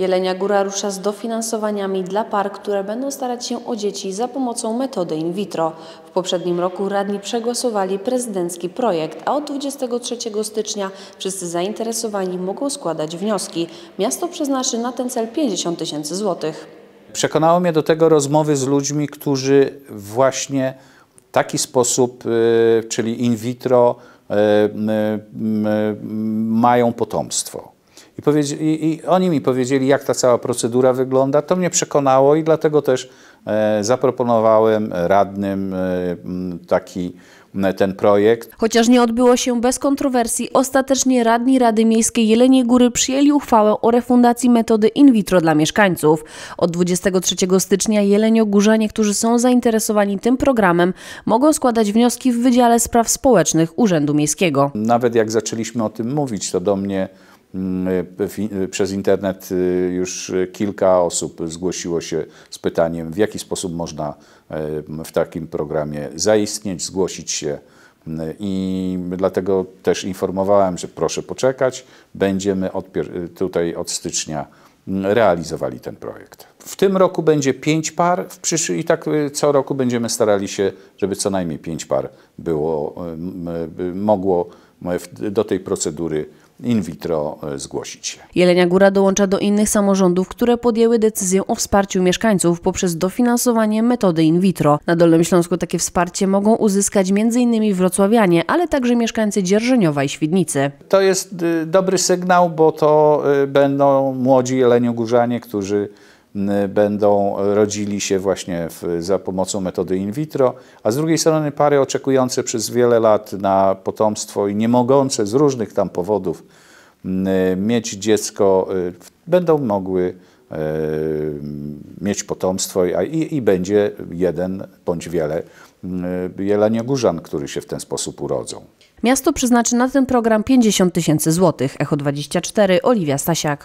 Jelenia Góra rusza z dofinansowaniami dla par, które będą starać się o dzieci za pomocą metody in vitro. W poprzednim roku radni przegłosowali prezydencki projekt, a od 23 stycznia wszyscy zainteresowani mogą składać wnioski. Miasto przeznaczy na ten cel 50 tysięcy złotych. Przekonało mnie do tego rozmowy z ludźmi, którzy właśnie w taki sposób, e, czyli in vitro, e, e, mają potomstwo. I, powiedz, i, I, oni mi powiedzieli, jak ta cała procedura wygląda. To mnie przekonało i dlatego też e, zaproponowałem radnym e, taki ten projekt. Chociaż nie odbyło się bez kontrowersji, ostatecznie radni Rady Miejskiej Jeleniej Góry przyjęli uchwałę o refundacji metody in vitro dla mieszkańców. Od 23 stycznia jeleniogórzanie, którzy są zainteresowani tym programem, mogą składać wnioski w Wydziale Spraw Społecznych Urzędu Miejskiego. Nawet jak zaczęliśmy o tym mówić, to do mnie Mm, e, e, przez internet e, już kilka osób zgłosiło się z pytaniem, w jaki sposób można w takim programie zaistnieć, zgłosić się. Mm, I dlatego też informowałem, że proszę poczekać, będziemy od, tutaj od stycznia mm, realizowali ten projekt. W tym roku będzie pięć par, w przyszły, i tak co roku będziemy starali się, żeby co najmniej pięć par było, mogło do tej procedury in vitro e, zgłosić się. Jelenia Góra dołącza do innych samorządów, które podjęły decyzję o wsparciu mieszkańców poprzez dofinansowanie metody in vitro. Na Dolnym Śląsku takie wsparcie mogą uzyskać m.in. wrocławianie, ale także mieszkańcy Dzierżeniowa i Świdnicy. To jest y, dobry sygnał, bo to y, będą młodzi jeleniogórzanie, którzy będą rodzili się właśnie w, za pomocą metody in vitro, a z drugiej strony pary oczekujące przez wiele lat na potomstwo i nie mogące z różnych tam powodów mieć dziecko, y, będą mogły y, mieć potomstwo i, i będzie jeden bądź wiele y, jeleniogórzan, który się w ten sposób urodzą. Miasto przeznaczy na ten program 50 tysięcy złotych. Echo 24, Oliwia Stasiak.